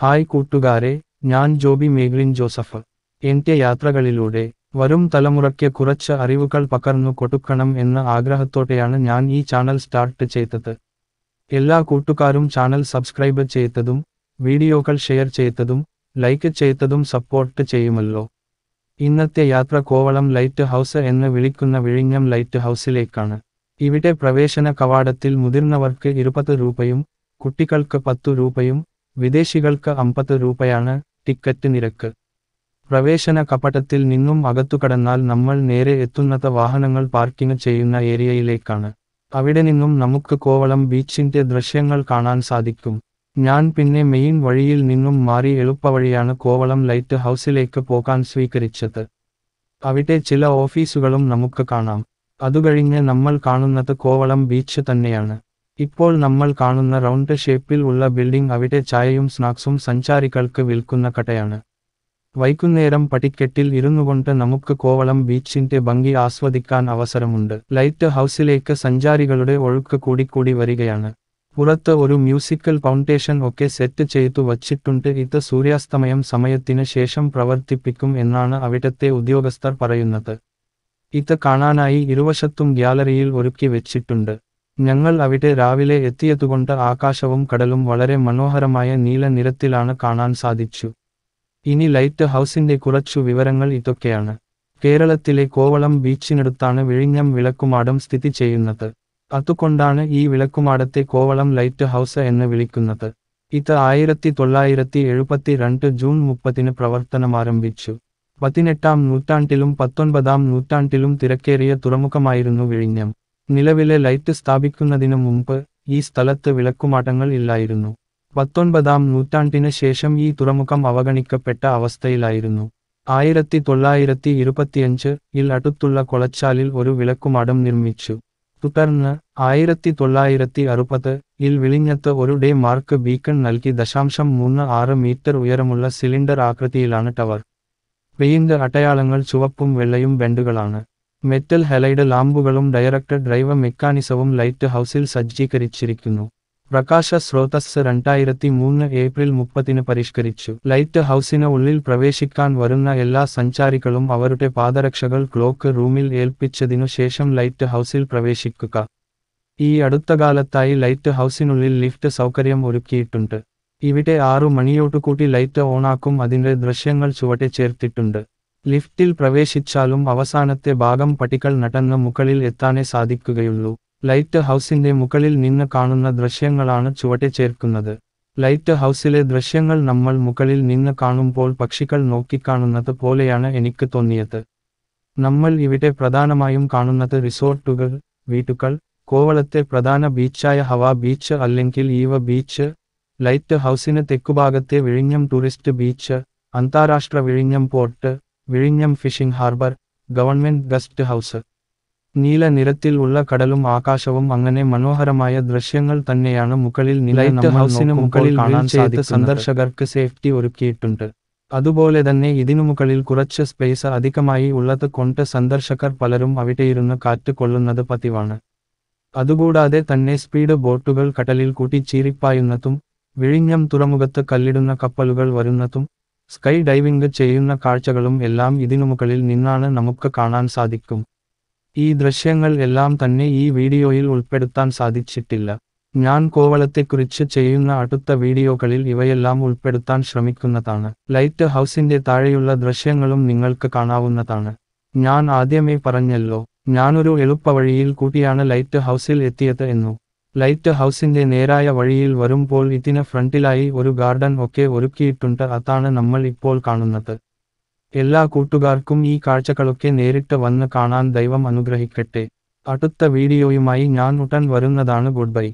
hi കൂട്ടുകാരെ ഞാൻ Joby മേഗ്ലിൻ Joseph എൻ്റെ യാത്രകളിലൂടെ വരും തലമുറയ്ക്ക് കുറച്ച് അറിവുകൾ പകർന്നു കൊടുക്കണം എന്ന ആഗ്രഹത്തോടെയാണ് ഞാൻ ഈ ചാനൽ സ്റ്റാർട്ട് ചെയ്തത് എല്ലാ കൂട്ടുകാരും ചാനൽ സബ്സ്ക്രൈബ് ചെയ്തതും വീഡിയോകൾ ഷെയർ ചെയ്തതും ലൈക്ക് ചെയ്തതും സപ്പോർട്ട് ചെയ്യുമല്ലോ ഇന്നത്തെ യാത്ര കോവളം ലൈറ്റ് ഹൗസ് എന്ന് വിളിക്കുന്ന വിഴിഞ്ഞം ലൈറ്റ് ഹൗസിലേക്കാണ് ഇവിടെ പ്രവേശന കവാടത്തിൽ മുതിർന്നവർക്ക് ഇരുപത് രൂപയും കുട്ടികൾക്ക് പത്തു രൂപയും വിദേശികൾക്ക് അമ്പത് രൂപയാണ് ടിക്കറ്റ് നിരക്ക് പ്രവേശന കപടത്തിൽ നിന്നും അകത്തുകടന്നാൽ നമ്മൾ നേരെ എത്തുന്നത് വാഹനങ്ങൾ പാർക്കിംഗ് ചെയ്യുന്ന ഏരിയയിലേക്കാണ് അവിടെ നിന്നും നമുക്ക് കോവളം ബീച്ചിന്റെ ദൃശ്യങ്ങൾ കാണാൻ സാധിക്കും ഞാൻ പിന്നെ മെയിൻ വഴിയിൽ നിന്നും മാറി എളുപ്പവഴിയാണ് കോവളം ലൈറ്റ് ഹൗസിലേക്ക് പോകാൻ സ്വീകരിച്ചത് അവിടെ ചില ഓഫീസുകളും നമുക്ക് കാണാം അതുകഴിഞ്ഞ് നമ്മൾ കാണുന്നത് കോവളം ബീച്ച് തന്നെയാണ് ഇപ്പോൾ നമ്മൾ കാണുന്ന റൗണ്ട് ഷേപ്പിൽ ഉള്ള ബിൽഡിംഗ് അവിടെ ചായയും സ്നാക്സും സഞ്ചാരികൾക്ക് വിൽക്കുന്ന കടയാണ് വൈകുന്നേരം പടിക്കെട്ടിൽ ഇരുന്നുകൊണ്ട് നമുക്ക് കോവളം ബീച്ചിന്റെ ഭംഗി ആസ്വദിക്കാൻ അവസരമുണ്ട് ലൈറ്റ് ഹൗസിലേക്ക് സഞ്ചാരികളുടെ ഒഴുക്ക് കൂടിക്കൂടി വരികയാണ് പുറത്ത് ഒരു മ്യൂസിക്കൽ ഫൗണ്ടേഷൻ ഒക്കെ സെറ്റ് ചെയ്തു വച്ചിട്ടുണ്ട് ഇത് സൂര്യാസ്തമയം സമയത്തിന് ശേഷം പ്രവർത്തിപ്പിക്കും എന്നാണ് അവിടത്തെ ഉദ്യോഗസ്ഥർ പറയുന്നത് ഇത് കാണാനായി ഇരുവശത്തും ഗ്യാലറിയിൽ ഒരുക്കി വെച്ചിട്ടുണ്ട് ഞങ്ങൾ അവിടെ രാവിലെ എത്തിയതുകൊണ്ട് ആകാശവും കടലും വളരെ മനോഹരമായ നീല നിരത്തിലാണ് കാണാൻ സാധിച്ചു ഇനി ലൈറ്റ് ഹൗസിന്റെ കുറച്ചു വിവരങ്ങൾ ഇതൊക്കെയാണ് കേരളത്തിലെ കോവളം ബീച്ചിനടുത്താണ് വിഴിഞ്ഞം വിളക്കുമാടം സ്ഥിതി ചെയ്യുന്നത് അതുകൊണ്ടാണ് ഈ വിളക്കുമാടത്തെ കോവളം ലൈറ്റ് ഹൗസ് എന്ന് വിളിക്കുന്നത് ഇത് ആയിരത്തി തൊള്ളായിരത്തി എഴുപത്തി രണ്ട് ജൂൺ മുപ്പതിന് പ്രവർത്തനമാരംഭിച്ചു പതിനെട്ടാം നൂറ്റാണ്ടിലും പത്തൊൻപതാം നൂറ്റാണ്ടിലും തിരക്കേറിയ തുറമുഖമായിരുന്നു വിഴിഞ്ഞം നിലവിലെ ലൈറ്റ് സ്ഥാപിക്കുന്നതിനു മുമ്പ് ഈ സ്ഥലത്ത് വിളക്കുമാറ്റങ്ങൾ ഇല്ലായിരുന്നു പത്തൊൻപതാം നൂറ്റാണ്ടിന് ശേഷം ഈ തുറമുഖം അവഗണിക്കപ്പെട്ട അവസ്ഥയിലായിരുന്നു ആയിരത്തി തൊള്ളായിരത്തി ഇരുപത്തിയഞ്ച് ഇൽ അടുത്തുള്ള കൊളച്ചാലിൽ ഒരു വിളക്കുമാടം നിർമ്മിച്ചു തുടർന്ന് ആയിരത്തി തൊള്ളായിരത്തി അറുപത് ഇൽ വിളിഞ്ഞത്ത് ഒരു ഡേ മാർക്ക് ബീക്കൺ നൽകി ദശാംശം മൂന്ന് ആറ് മീറ്റർ ഉയരമുള്ള സിലിണ്ടർ ആകൃതിയിലാണ് ടവർ പെയിന്റ് അടയാളങ്ങൾ ചുവപ്പും വെള്ളയും ബെൻഡുകളാണ് മെറ്റൽ ഹെലൈഡ് ലാമ്പുകളും ഡയറക്ട് ഡ്രൈവ് മെക്കാനിസവും ലൈറ്റ് ഹൗസിൽ സജ്ജീകരിച്ചിരിക്കുന്നു പ്രകാശ സ്രോതസ് രണ്ടായിരത്തി മൂന്ന് ഏപ്രിൽ മുപ്പത്തിന് പരിഷ്കരിച്ചു ലൈറ്റ് ഹൗസിന് ഉള്ളിൽ പ്രവേശിക്കാൻ വരുന്ന എല്ലാ സഞ്ചാരികളും അവരുടെ പാദരക്ഷകൾ ക്ലോക്ക് റൂമിൽ ഏൽപ്പിച്ചതിനു ശേഷം ലൈറ്റ് ഹൗസിൽ പ്രവേശിക്കുക ഈ അടുത്ത കാലത്തായി ലൈറ്റ് ഹൗസിനുള്ളിൽ ലിഫ്റ്റ് സൗകര്യം ഒരുക്കിയിട്ടുണ്ട് ഇവിടെ ആറു മണിയോട്ടുകൂട്ടി ലൈറ്റ് ഓണാക്കും അതിൻ്റെ ദൃശ്യങ്ങൾ ചുവട്ടെ ചേർത്തിട്ടുണ്ട് ലിഫ്റ്റിൽ പ്രവേശിച്ചാലും അവസാനത്തെ ഭാഗം പട്ടികൾ നടന്ന മുകളിൽ എത്താനേ സാധിക്കുകയുള്ളൂ ലൈറ്റ് ഹൗസിന്റെ മുകളിൽ നിന്ന് കാണുന്ന ദൃശ്യങ്ങളാണ് ചുവട്ടെ ചേർക്കുന്നത് ലൈറ്റ് ഹൗസിലെ ദൃശ്യങ്ങൾ നമ്മൾ മുകളിൽ നിന്ന് കാണുമ്പോൾ പക്ഷികൾ നോക്കിക്കാണുന്നത് പോലെയാണ് എനിക്ക് തോന്നിയത് നമ്മൾ ഇവിടെ പ്രധാനമായും കാണുന്നത് റിസോർട്ടുകൾ വീട്ടുകൾ കോവളത്തെ പ്രധാന ബീച്ചായ ഹവ ബീച്ച് അല്ലെങ്കിൽ ഈവ ബീച്ച് ലൈറ്റ് ഹൗസിന് തെക്കുഭാഗത്തെ വിഴിഞ്ഞം ടൂറിസ്റ്റ് ബീച്ച് അന്താരാഷ്ട്ര വിഴിഞ്ഞം പോർട്ട് വിഴിഞ്ഞം phishing harbour government guest house നീല നിരത്തിൽ ഉള്ള കടലും ആകാശവും അങ്ങനെ മനോഹരമായ ദൃശ്യങ്ങൾ തന്നെയാണ് മുകളിൽ നിലൈറ്റ് ഹൗസിന് മുകളിൽ കാണാൻ സാധിച്ച സന്ദർശകർക്ക് സേഫ്റ്റി ഒരുക്കിയിട്ടുണ്ട് അതുപോലെ തന്നെ ഇതിനു മുകളിൽ കുറച്ച് സ്പേസ് അധികമായി ഉള്ളത് കൊണ്ട് സന്ദർശകർ പലരും അവിടെയിരുന്ന് കാറ്റ് കൊള്ളുന്നത് പതിവാണ് അതുകൂടാതെ തന്നെ സ്പീഡ് ബോട്ടുകൾ കടലിൽ കൂട്ടി ചീറിപ്പായുന്നതും വിഴിഞ്ഞം തുറമുഖത്ത് കല്ലിടുന്ന കപ്പലുകൾ വരുന്നതും സ്കൈ ഡൈവിംഗ് ചെയ്യുന്ന കാഴ്ചകളും എല്ലാം ഇതിനു മുകളിൽ നിന്നാണ് നമുക്ക് കാണാൻ സാധിക്കും ഈ ദൃശ്യങ്ങൾ എല്ലാം തന്നെ ഈ വീഡിയോയിൽ ഉൾപ്പെടുത്താൻ സാധിച്ചിട്ടില്ല ഞാൻ കോവളത്തെക്കുറിച്ച് ചെയ്യുന്ന അടുത്ത വീഡിയോകളിൽ ഇവയെല്ലാം ഉൾപ്പെടുത്താൻ ശ്രമിക്കുന്നതാണ് ലൈറ്റ് ഹൗസിന്റെ താഴെയുള്ള ദൃശ്യങ്ങളും നിങ്ങൾക്ക് കാണാവുന്നതാണ് ഞാൻ ആദ്യമേ പറഞ്ഞല്ലോ ഞാനൊരു എളുപ്പവഴിയിൽ കൂട്ടിയാണ് ലൈറ്റ് ഹൗസിൽ എത്തിയത് എന്നു ലൈറ്റ് ഹൗസിന്റെ നേരായ വഴിയിൽ വരുമ്പോൾ ഇതിന് ഫ്രണ്ടിലായി ഒരു ഗാർഡൻ ഒക്കെ ഒരുക്കിയിട്ടുണ്ട് അതാണ് നമ്മൾ ഇപ്പോൾ കാണുന്നത് എല്ലാ കൂട്ടുകാർക്കും ഈ കാഴ്ചകളൊക്കെ നേരിട്ട് വന്ന് കാണാൻ ദൈവം അനുഗ്രഹിക്കട്ടെ അടുത്ത വീഡിയോയുമായി ഞാൻ ഉടൻ വരുന്നതാണ് ഗുഡ് ബൈ